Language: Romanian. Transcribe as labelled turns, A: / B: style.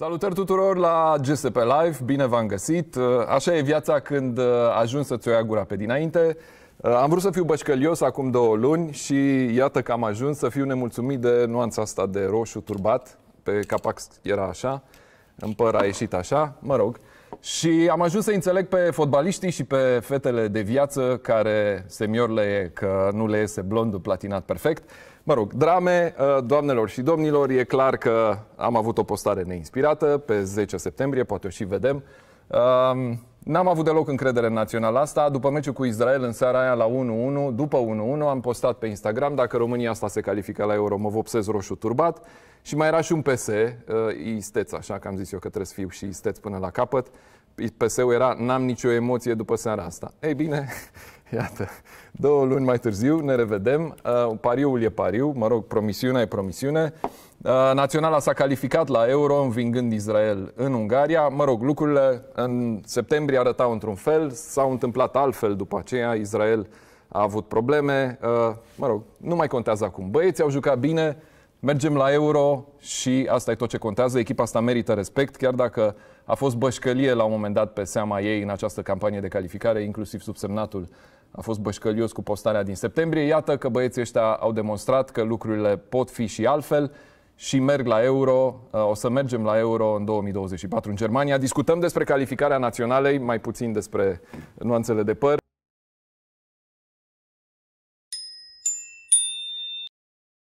A: Salutări tuturor la GSP Live, bine v-am găsit! Uh, așa e viața când uh, ajungi să-ți o ia gura pe dinainte. Uh, am vrut să fiu bășcălios acum două luni și iată că am ajuns să fiu nemulțumit de nuanța asta de roșu turbat, pe capac era așa în păr a ieșit așa, mă rog. Și am ajuns să înțeleg pe fotbaliștii și pe fetele de viață care se e că nu le iese blondul platinat perfect. Mă rog, drame, uh, doamnelor și domnilor, e clar că am avut o postare neinspirată pe 10 septembrie, poate o și vedem. Um, N-am avut deloc încredere în național asta. După meciul cu Israel în seara aia la 1-1, după 1-1, am postat pe Instagram dacă România asta se califică la Euro, mă vopsez roșu turbat. Și mai era și un PS, uh, isteț, așa că am zis eu că trebuie să fiu și isteț până la capăt. PS-ul era, n-am nicio emoție după seara asta. Ei bine, Iată, două luni mai târziu ne revedem. Uh, pariul e pariu, mă rog, promisiunea e promisiune. Uh, Naționala s-a calificat la Euro învingând Israel în Ungaria. Mă rog, lucrurile în septembrie arătau într-un fel, s-au întâmplat altfel după aceea. Israel a avut probleme. Uh, mă rog, nu mai contează acum. Băieții au jucat bine, Mergem la Euro și asta e tot ce contează. Echipa asta merită respect, chiar dacă a fost bășcălie la un moment dat pe seama ei în această campanie de calificare, inclusiv subsemnatul a fost bășcălios cu postarea din septembrie. Iată că băieții ăștia au demonstrat că lucrurile pot fi și altfel și merg la Euro, o să mergem la Euro în 2024 în Germania. Discutăm despre calificarea naționalei, mai puțin despre nuanțele de păr.